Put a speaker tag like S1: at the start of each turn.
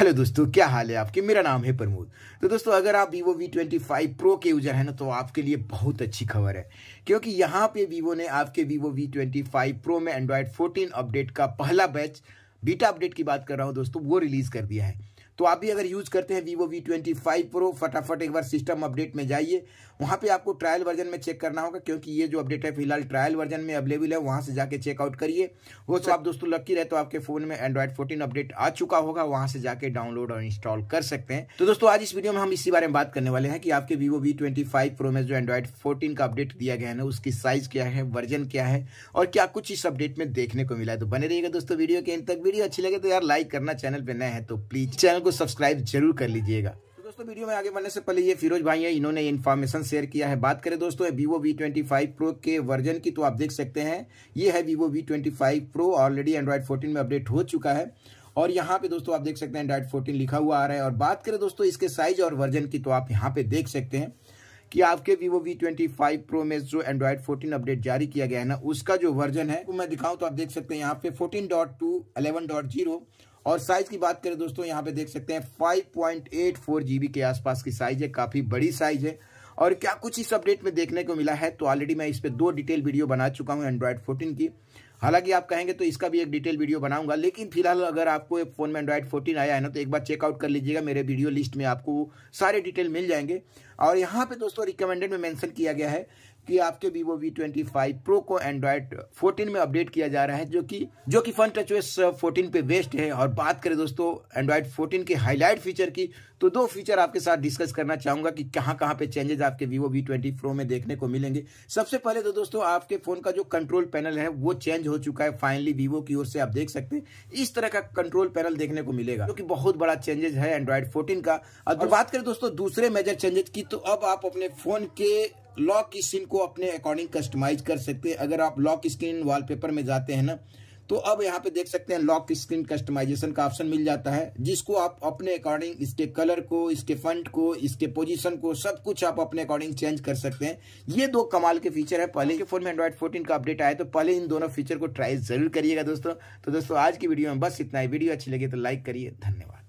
S1: hello दोस्तों क्या हाल है आपके मेरा नाम है प्रमोद तो दोस्तों अगर आप Vivo V twenty five pro के यूजर हैं ना तो आपके लिए बहुत अच्छी खबर है क्योंकि यहाँ पे वीवो ने आपके Vivo V twenty five pro में एंड्रॉयड फोर्टीन अपडेट का पहला बैच बीटा अपडेट की बात कर रहा हूँ दोस्तों वो रिलीज कर दिया है तो आप भी अगर यूज करते हैं Vivo V twenty five pro फटाफट एक बार सिस्टम अपडेट में जाइए वहाँ पे आपको ट्रायल वर्जन में चेक करना होगा क्योंकि ये जो अपडेट है फिलहाल ट्रायल वर्जन में अवेलेबल है वहाँ से जाके चेकआउट करिए वो सब तो आप दोस्तों लकी रहे तो आपके फोन में एंड्रॉइड फोर्टीन अपडेट आ चुका होगा वहाँ से जाके डाउनलोड और इंस्टॉल कर सकते हैं तो दोस्तों आज इस वीडियो में हम इसी बारे में बात करने वाले हैं कि आपके Vivo V twenty five pro में जो एंड्रॉइड फोर्टीन का अपडेट दिया गया है उसकी साइज क्या है वर्जन क्या है और क्या कुछ इस अपडेट में देखने को मिला है तो बने रहिएगा दोस्तों वीडियो के इन तक वीडियो अच्छी लगे तो यार लाइक करना चैनल पर नए हैं तो प्लीज चैनल को को सब्सक्राइब जरूर कर लीजिएगा तो दोस्तों वीडियो में आगे बढ़ने से पहले ये फिरोज भाई हैं इन्होंने इन्फॉर्मेशन शेयर किया है बात करें दोस्तों Vivo V twenty five pro के वर्जन की तो आप देख सकते हैं ये है Vivo V twenty five pro already Android fourteen में अपडेट हो चुका है और यहाँ पे दोस्तों आप देख सकते हैं एंड्रॉइड फोर्टीन लिखा हुआ आ रहा है और बात करें दोस्तों इसके साइज और वर्जन की तो आप यहाँ पे देख सकते हैं कि आपके Vivo V25 Pro में जो Android 14 अपडेट जारी किया गया है ना उसका जो वर्जन है वो मैं दिखाऊं तो आप देख सकते हैं यहाँ पे 14.2 11.0 और साइज की बात करें दोस्तों यहाँ पे देख सकते हैं 5.84 बी के आसपास की साइज है काफी बड़ी साइज है और क्या कुछ इस अपडेट में देखने को मिला है तो ऑलरेडी मैं इस पर दो डिटेल वीडियो बना चुका हूँ एंड्रॉयड फोर्टीन की हालांकि आप कहेंगे तो इसका भी एक डिटेल वीडियो बनाऊंगा लेकिन फिलहाल अगर आपको एक फ़ोन में एंड्रॉयड फोर्टीन आया है ना तो एक बार चेकआउट कर लीजिएगा मेरे वीडियो लिस्ट में आपको सारे डिटेल मिल जाएंगे और यहाँ पे दोस्तों रिकमेंडेड में मेंशन किया गया है कि आपके वीवो वी ट्वेंटी प्रो को एंड्रॉयड 14 में अपडेट किया जा रहा है जो कि जो कि फन टच ओएस फोर्टीन पे बेस्ट है और बात करें दोस्तों एंड्रॉयड 14 के हाईलाइट फीचर की तो दो फीचर आपके साथ डिस्कस करना चाहूंगा कि कहां कहां पे चेंजेस आपके वीवो वी ट्वेंटी में देखने को मिलेंगे सबसे पहले तो दोस्तों आपके फोन का जो कंट्रोल पैनल है वो चेंज हो चुका है फाइनली वीवो की ओर से आप देख सकते हैं इस तरह का कंट्रोल पैनल देखने को मिलेगा जो कि बहुत बड़ा चेंजेस है एंड्रॉयड फोर्टीन का और बात करें दोस्तों दूसरे मेजर चेंजेस की तो अब आप अपने फोन के लॉक स्क्रीन को अपने अकॉर्डिंग कस्टमाइज कर सकते हैं अगर आप लॉक स्क्रीन वॉलपेपर में जाते हैं ना तो अब यहाँ पे देख सकते हैं लॉक स्क्रीन कस्टमाइजेशन का ऑप्शन मिल जाता है जिसको आप अपने अकॉर्डिंग इसके कलर को इसके फंट को इसके पोजीशन को सब कुछ आप अपने अकॉर्डिंग चेंज कर सकते हैं ये दो कमाल के फीचर है पहले के फोन में एंड्रॉइड 14 का अपडेट आया तो पहले इन दोनों फीचर को ट्राई जरूर करिएगा दोस्तों तो दोस्तों आज की वीडियो में बस इतना ही वीडियो अच्छी लगी तो लाइक करिए धन्यवाद